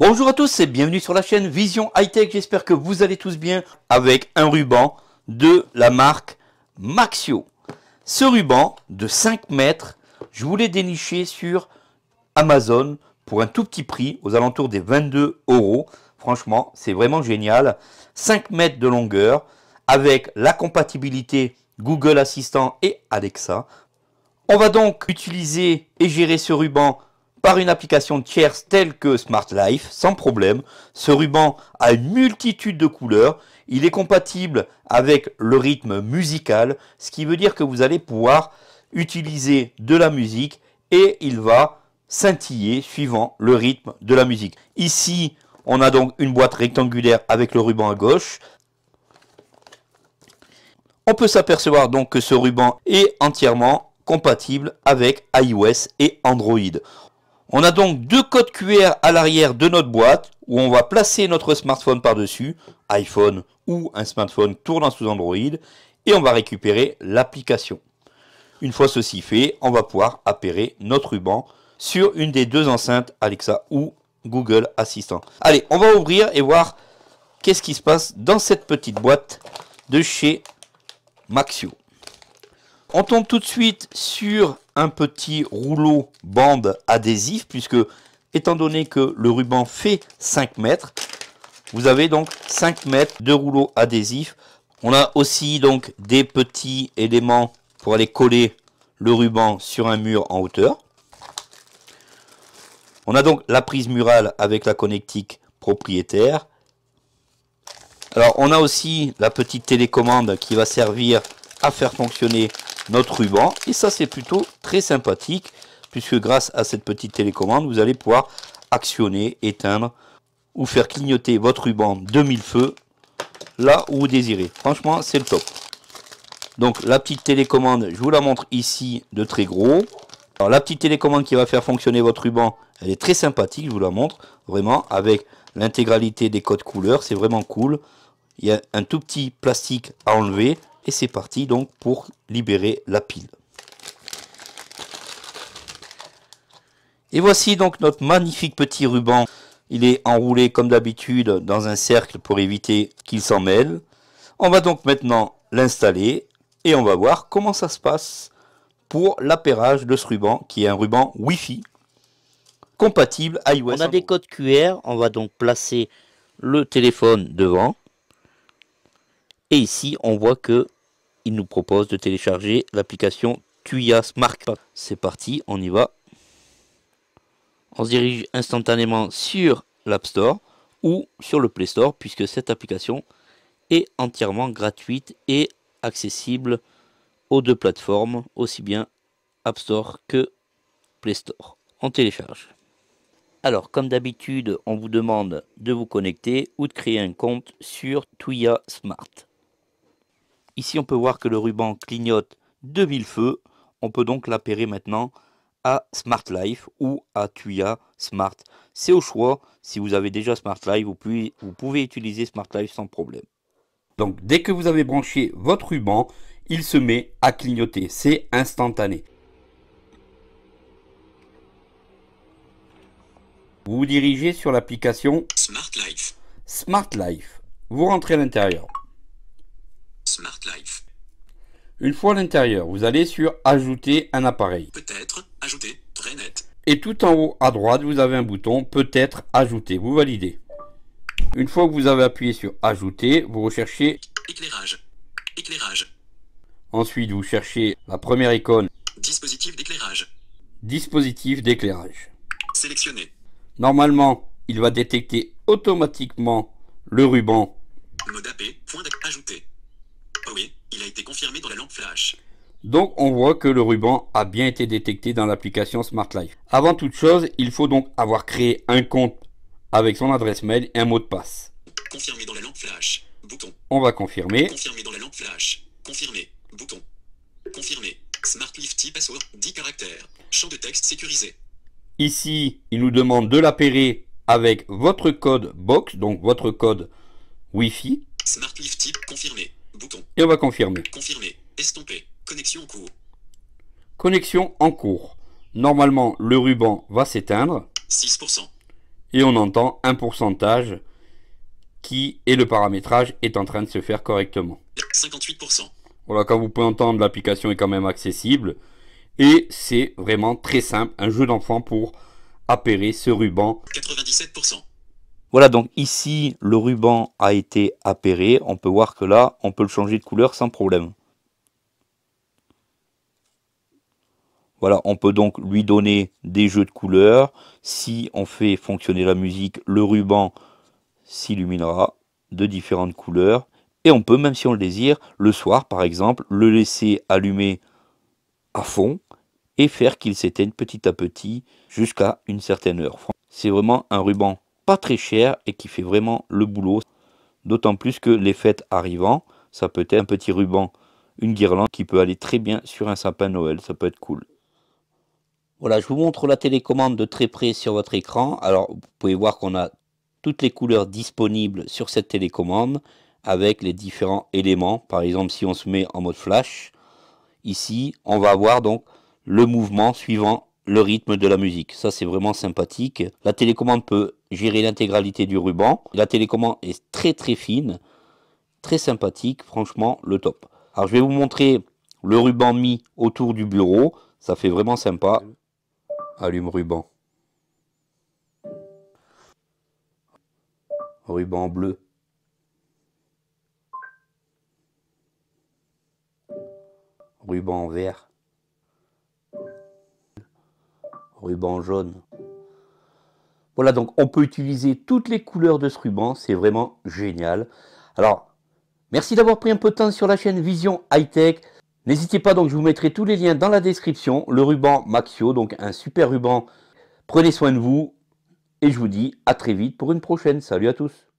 Bonjour à tous et bienvenue sur la chaîne Vision High Tech. J'espère que vous allez tous bien avec un ruban de la marque Maxio. Ce ruban de 5 mètres, je voulais dénicher sur Amazon pour un tout petit prix aux alentours des 22 euros. Franchement, c'est vraiment génial. 5 mètres de longueur avec la compatibilité Google Assistant et Alexa. On va donc utiliser et gérer ce ruban par une application tierce telle que Smart Life sans problème. Ce ruban a une multitude de couleurs. Il est compatible avec le rythme musical, ce qui veut dire que vous allez pouvoir utiliser de la musique et il va scintiller suivant le rythme de la musique. Ici, on a donc une boîte rectangulaire avec le ruban à gauche. On peut s'apercevoir donc que ce ruban est entièrement compatible avec iOS et Android. On a donc deux codes QR à l'arrière de notre boîte où on va placer notre smartphone par-dessus, iPhone ou un smartphone tournant sous Android, et on va récupérer l'application. Une fois ceci fait, on va pouvoir appairer notre ruban sur une des deux enceintes Alexa ou Google Assistant. Allez, on va ouvrir et voir qu'est-ce qui se passe dans cette petite boîte de chez Maxio. On tombe tout de suite sur un petit rouleau bande adhésif, puisque étant donné que le ruban fait 5 mètres, vous avez donc 5 mètres de rouleau adhésif. On a aussi donc des petits éléments pour aller coller le ruban sur un mur en hauteur. On a donc la prise murale avec la connectique propriétaire. Alors on a aussi la petite télécommande qui va servir à faire fonctionner notre ruban. Et ça, c'est plutôt très sympathique, puisque grâce à cette petite télécommande, vous allez pouvoir actionner, éteindre ou faire clignoter votre ruban 2000 feux là où vous désirez. Franchement, c'est le top. Donc la petite télécommande, je vous la montre ici de très gros. Alors la petite télécommande qui va faire fonctionner votre ruban, elle est très sympathique, je vous la montre. Vraiment, avec l'intégralité des codes couleurs, c'est vraiment cool. Il y a un tout petit plastique à enlever. Et c'est parti donc pour libérer la pile. Et voici donc notre magnifique petit ruban. Il est enroulé comme d'habitude dans un cercle pour éviter qu'il s'en mêle. On va donc maintenant l'installer et on va voir comment ça se passe pour l'appairage de ce ruban qui est un ruban Wi-Fi compatible iOS. On a des codes QR, on va donc placer le téléphone devant et ici, on voit que il nous propose de télécharger l'application Tuya Smart. C'est parti, on y va. On se dirige instantanément sur l'App Store ou sur le Play Store puisque cette application est entièrement gratuite et accessible aux deux plateformes, aussi bien App Store que Play Store. On télécharge. Alors, comme d'habitude, on vous demande de vous connecter ou de créer un compte sur Tuya Smart. Ici, on peut voir que le ruban clignote 2000 feux. On peut donc l'appairer maintenant à Smart Life ou à Tuya Smart. C'est au choix. Si vous avez déjà Smart Life, vous pouvez, vous pouvez utiliser Smart Life sans problème. Donc dès que vous avez branché votre ruban, il se met à clignoter. C'est instantané. Vous vous dirigez sur l'application Smart Life. Smart Life. Vous rentrez à l'intérieur. Smart Life. Une fois à l'intérieur, vous allez sur Ajouter un appareil. Peut-être, ajouter, très net. Et tout en haut à droite, vous avez un bouton Peut-être, ajouter. Vous validez. Une fois que vous avez appuyé sur Ajouter, vous recherchez Éclairage. Éclairage. Ensuite, vous cherchez la première icône Dispositif d'éclairage. Dispositif d'éclairage. sélectionné Normalement, il va détecter automatiquement le ruban. Mode AP, point a été confirmé dans la lampe flash. Donc on voit que le ruban a bien été détecté dans l'application Smart Life. Avant toute chose, il faut donc avoir créé un compte avec son adresse mail et un mot de passe. Confirmé dans la lampe flash. Bouton. On va confirmer. Confirmé dans la lampe flash. Bouton. Confirmer. Smart type password 10 caractères. Champ de texte sécurisé. Ici, il nous demande de l'appairer avec votre code box, donc votre code Wi-Fi. Smart Lift type confirmé. Bouton. Et on va confirmer. Confirmer. Estompé. Connexion en cours. Connexion en cours. Normalement, le ruban va s'éteindre. 6%. Et on entend un pourcentage qui est le paramétrage est en train de se faire correctement. 58%. Voilà, comme vous pouvez entendre, l'application est quand même accessible. Et c'est vraiment très simple, un jeu d'enfant pour appairer ce ruban. 97%. Voilà, donc ici, le ruban a été appairé. On peut voir que là, on peut le changer de couleur sans problème. Voilà, on peut donc lui donner des jeux de couleurs. Si on fait fonctionner la musique, le ruban s'illuminera de différentes couleurs. Et on peut, même si on le désire, le soir par exemple, le laisser allumer à fond et faire qu'il s'éteigne petit à petit jusqu'à une certaine heure. C'est vraiment un ruban très cher et qui fait vraiment le boulot. D'autant plus que les fêtes arrivant, ça peut être un petit ruban, une guirlande qui peut aller très bien sur un sapin Noël, ça peut être cool. Voilà, je vous montre la télécommande de très près sur votre écran. Alors, vous pouvez voir qu'on a toutes les couleurs disponibles sur cette télécommande avec les différents éléments. Par exemple, si on se met en mode flash, ici, on va avoir donc le mouvement suivant le rythme de la musique. Ça, c'est vraiment sympathique. La télécommande peut gérer l'intégralité du ruban. La télécommande est très très fine, très sympathique, franchement le top. Alors je vais vous montrer le ruban mis autour du bureau, ça fait vraiment sympa. Allume ruban. Ruban bleu. Ruban vert. Ruban jaune. Voilà, donc on peut utiliser toutes les couleurs de ce ruban, c'est vraiment génial. Alors, merci d'avoir pris un peu de temps sur la chaîne Vision High Tech. N'hésitez pas, donc je vous mettrai tous les liens dans la description. Le ruban Maxio, donc un super ruban. Prenez soin de vous et je vous dis à très vite pour une prochaine. Salut à tous